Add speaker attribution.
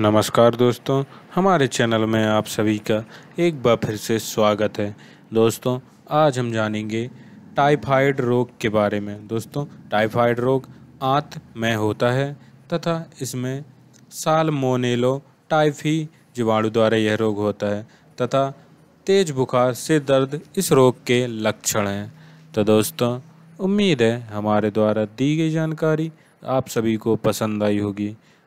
Speaker 1: नमस्कार दोस्तों
Speaker 2: हमारे चैनल में आप सभी का एक बार फिर से स्वागत है दोस्तों आज हम जानेंगे टाइफाइड रोग के बारे में दोस्तों टाइफाइड रोग आंत में होता है तथा इसमें सालमोनेलो टाइफी जीवाणु द्वारा यह रोग होता है तथा तेज बुखार से दर्द इस रोग के लक्षण हैं तो दोस्तों उम्मीद है हमारे द्वारा दी गई जानकारी आप सभी को पसंद आई होगी